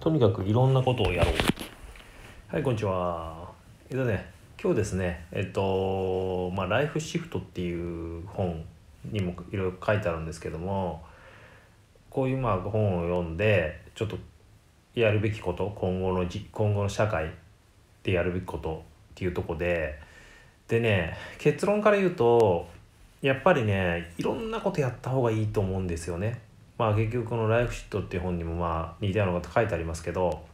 とにかくいろんなことをやろうはいこんにちはえっとね今日ですねえっとまあ「ライフシフト」っていう本にもいろいろ書いてあるんですけどもこういうまあ本を読んでちょっとやるべきこと今後のじ今後の社会でやるべきことっていうとこででね結論から言うとやっぱりねいろんなことやった方がいいと思うんですよね。まあ、結局この「ライフシット」っていう本にもまあ似たようなこと書いてありますけど、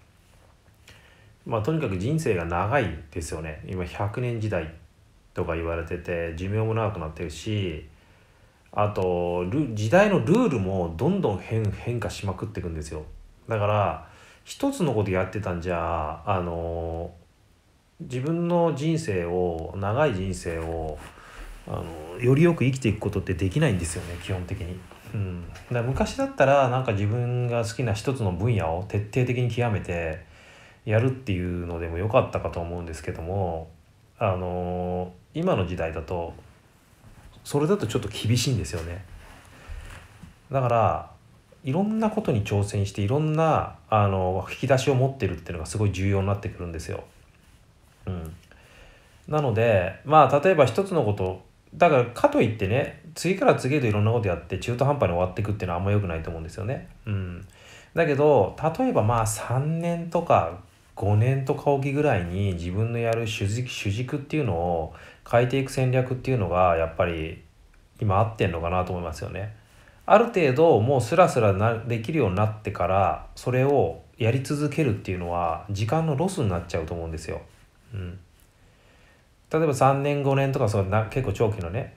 まあ、とにかく人生が長いですよね今100年時代とか言われてて寿命も長くなってるしあと時代のルールもどんどん変変化しまくっていくんですよだから一つのことやってたんじゃあの自分の人生を長い人生をあのよりよく生きていくことってできないんですよね基本的に。うん、だ昔だったらなんか自分が好きな一つの分野を徹底的に極めてやるっていうのでも良かったかと思うんですけどもあのー、今の時代だとそれだとちょっと厳しいんですよね。だからいろんなことに挑戦していろんなあの引き出しを持ってるっていうのがすごい重要になってくるんですよ。うん、なのでまあ例えば一つのことだからかといってね次から次へといろんなことやって中途半端に終わっていくっていうのはあんま良くないと思うんですよね。うん、だけど例えばまあ3年とか5年とかおきぐらいに自分のやる主軸主軸っていうのを変えていく戦略っていうのがやっぱり今合ってんのかなと思いますよね。ある程度もうスラスラなできるようになってからそれをやり続けるっていうのは時間のロスになっちゃうと思うんですよ。うん、例えば3年5年とかそうな結構長期のね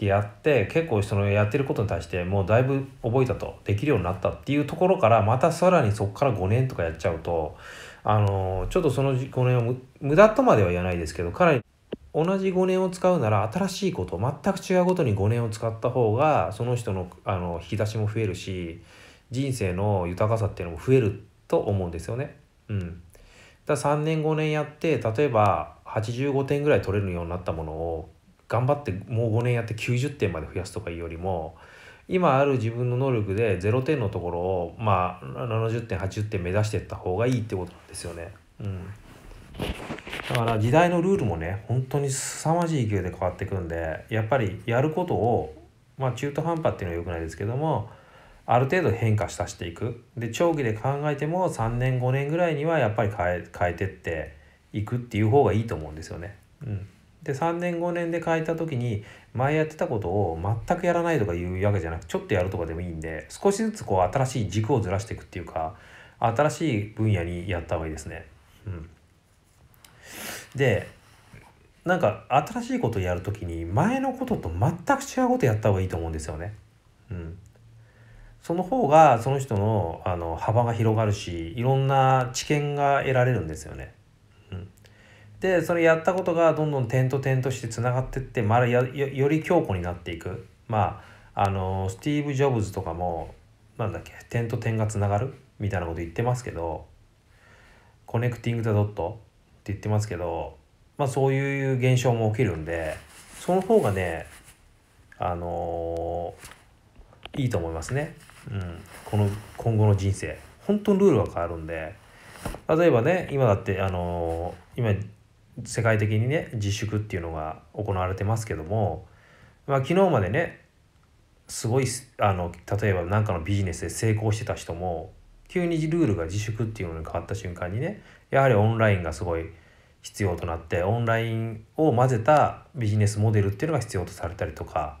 やって結構そのやってることに対してもうだいぶ覚えたとできるようになったっていうところからまたさらにそこから5年とかやっちゃうとあのちょっとその5年を無駄とまでは言わないですけどかなり同じ5年を使うなら新しいこと全く違うことに5年を使った方がその人のあの引き出しも増えるし人生の豊かさっていうのも増えると思うんですよね。うん、だ3年5年やって例えば85点ぐらい取れるようになったものを頑張ってもう5年やって90点まで増やすとかいうよりも今ある自分の能力で0点のところをまあ70点80点目指していった方がいいってことなんですよね。うん、だから時代のルールもね本当に凄まじい勢いで変わっていくんでやっぱりやることをまあ中途半端っていうのはよくないですけどもある程度変化させていくで長期で考えても3年5年ぐらいにはやっぱり変え変えてっていくっていう方がいいと思うんですよね。うん、で3年5年で変えた時に前やってたことを全くやらないとかいうわけじゃなくちょっとやるとかでもいいんで少しずつこう新しい軸をずらしていくっていうか新しい分野にやった方がいいですね。うん、でなんか新しいことやる時に前のことと全く違うことやった方がいいと思うんですよね。うん、その方がその人のあの幅が広がるしいろんな知見が得られるんですよね。でそれやったことがどんどん点と点としてつながってってまだより強固になっていくまああのスティーブ・ジョブズとかもなんだっけ点と点がつながるみたいなこと言ってますけどコネクティング・ザ・ドットって言ってますけど、まあ、そういう現象も起きるんでその方がねあのー、いいと思いますね、うん、この今後の人生本当にルールが変わるんで例えばね今だってあのー、今世界的にね自粛っていうのが行われてますけども、まあ、昨日までねすごいあの例えば何かのビジネスで成功してた人も急にルールが自粛っていうのに変わった瞬間にねやはりオンラインがすごい必要となってオンラインを混ぜたビジネスモデルっていうのが必要とされたりとか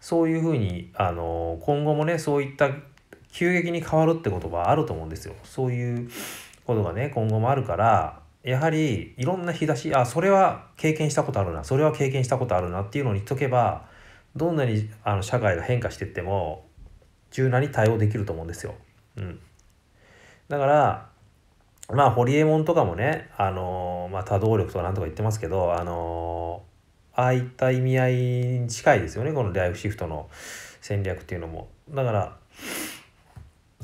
そういうふうにあの今後もねそういった急激に変わるってことはあると思うんですよ。そういうことがね今後もあるからやはりいろんな日差しあそれは経験したことあるなそれは経験したことあるなっていうのを言っとけばどんなにあの社会が変化していっても柔軟に対応できると思うんですよ。うん、だからまあホリエモンとかもね、あのまあ、多動力とか何とか言ってますけど、あのああいった意味合いに近いですよねこのライフシフトの戦略っていうのも。だから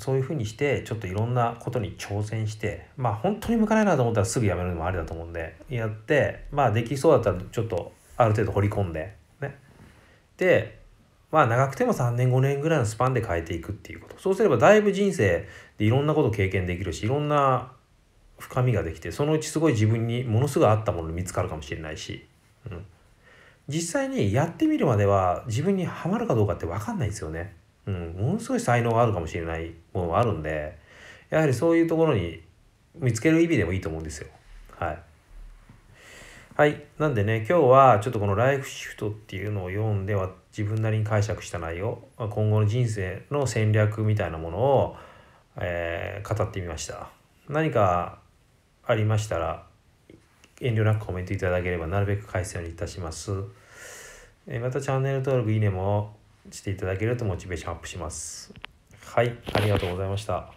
そういうふうにしてちょっといろんなことに挑戦してまあ本当に向かないなと思ったらすぐやめるのもありだと思うんでやってまあできそうだったらちょっとある程度掘り込んでねでまあ長くても3年5年ぐらいのスパンで変えていくっていうことそうすればだいぶ人生でいろんなこと経験できるしいろんな深みができてそのうちすごい自分にものすごいあったもの見つかるかもしれないし、うん、実際にやってみるまでは自分にはまるかどうかって分かんないですよねうん、ものすごい才能があるかもしれないものがあるんでやはりそういうところに見つける意味でもいいと思うんですよ。はい。はい。なんでね、今日はちょっとこのライフシフトっていうのを読んでは自分なりに解釈した内容、今後の人生の戦略みたいなものを、えー、語ってみました。何かありましたら遠慮なくコメントいただければなるべく返すようにいたします。えまたチャンネル登録、いいねもしていただけるとモチベーションアップします。はい、ありがとうございました。